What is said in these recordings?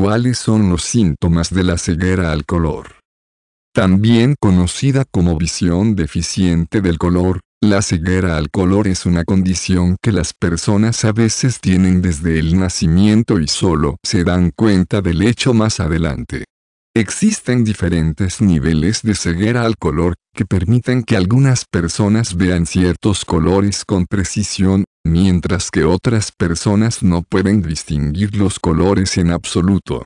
cuáles son los síntomas de la ceguera al color. También conocida como visión deficiente del color, la ceguera al color es una condición que las personas a veces tienen desde el nacimiento y solo se dan cuenta del hecho más adelante. Existen diferentes niveles de ceguera al color que permiten que algunas personas vean ciertos colores con precisión mientras que otras personas no pueden distinguir los colores en absoluto.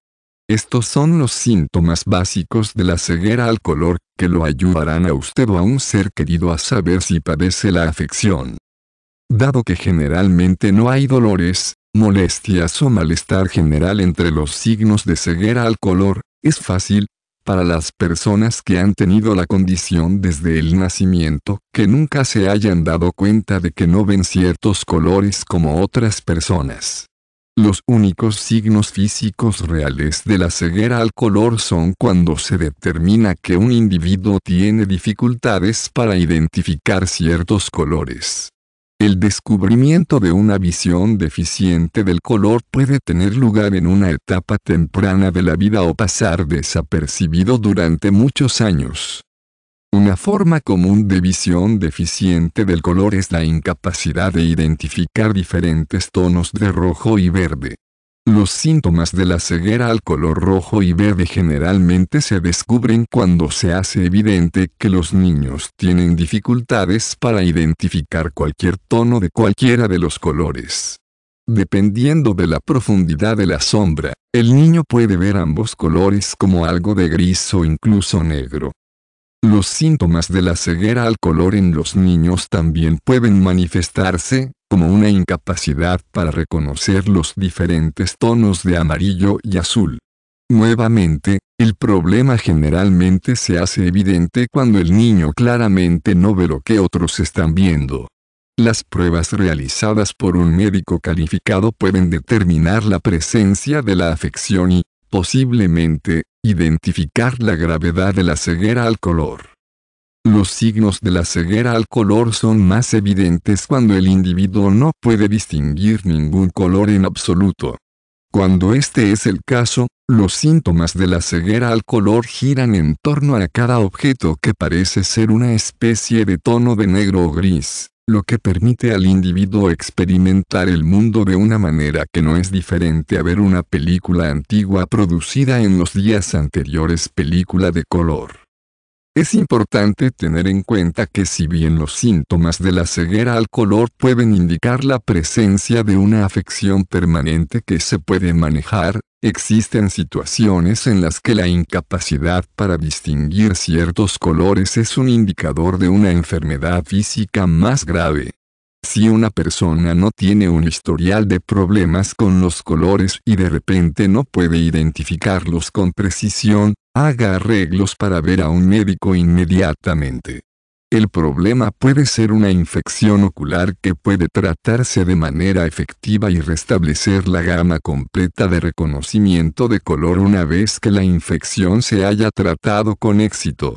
Estos son los síntomas básicos de la ceguera al color, que lo ayudarán a usted o a un ser querido a saber si padece la afección. Dado que generalmente no hay dolores, molestias o malestar general entre los signos de ceguera al color, es fácil, para las personas que han tenido la condición desde el nacimiento, que nunca se hayan dado cuenta de que no ven ciertos colores como otras personas. Los únicos signos físicos reales de la ceguera al color son cuando se determina que un individuo tiene dificultades para identificar ciertos colores. El descubrimiento de una visión deficiente del color puede tener lugar en una etapa temprana de la vida o pasar desapercibido durante muchos años. Una forma común de visión deficiente del color es la incapacidad de identificar diferentes tonos de rojo y verde. Los síntomas de la ceguera al color rojo y verde generalmente se descubren cuando se hace evidente que los niños tienen dificultades para identificar cualquier tono de cualquiera de los colores. Dependiendo de la profundidad de la sombra, el niño puede ver ambos colores como algo de gris o incluso negro. Los síntomas de la ceguera al color en los niños también pueden manifestarse, como una incapacidad para reconocer los diferentes tonos de amarillo y azul. Nuevamente, el problema generalmente se hace evidente cuando el niño claramente no ve lo que otros están viendo. Las pruebas realizadas por un médico calificado pueden determinar la presencia de la afección y, posiblemente, identificar la gravedad de la ceguera al color. Los signos de la ceguera al color son más evidentes cuando el individuo no puede distinguir ningún color en absoluto. Cuando este es el caso, los síntomas de la ceguera al color giran en torno a cada objeto que parece ser una especie de tono de negro o gris, lo que permite al individuo experimentar el mundo de una manera que no es diferente a ver una película antigua producida en los días anteriores película de color. Es importante tener en cuenta que si bien los síntomas de la ceguera al color pueden indicar la presencia de una afección permanente que se puede manejar, existen situaciones en las que la incapacidad para distinguir ciertos colores es un indicador de una enfermedad física más grave. Si una persona no tiene un historial de problemas con los colores y de repente no puede identificarlos con precisión, haga arreglos para ver a un médico inmediatamente. El problema puede ser una infección ocular que puede tratarse de manera efectiva y restablecer la gama completa de reconocimiento de color una vez que la infección se haya tratado con éxito.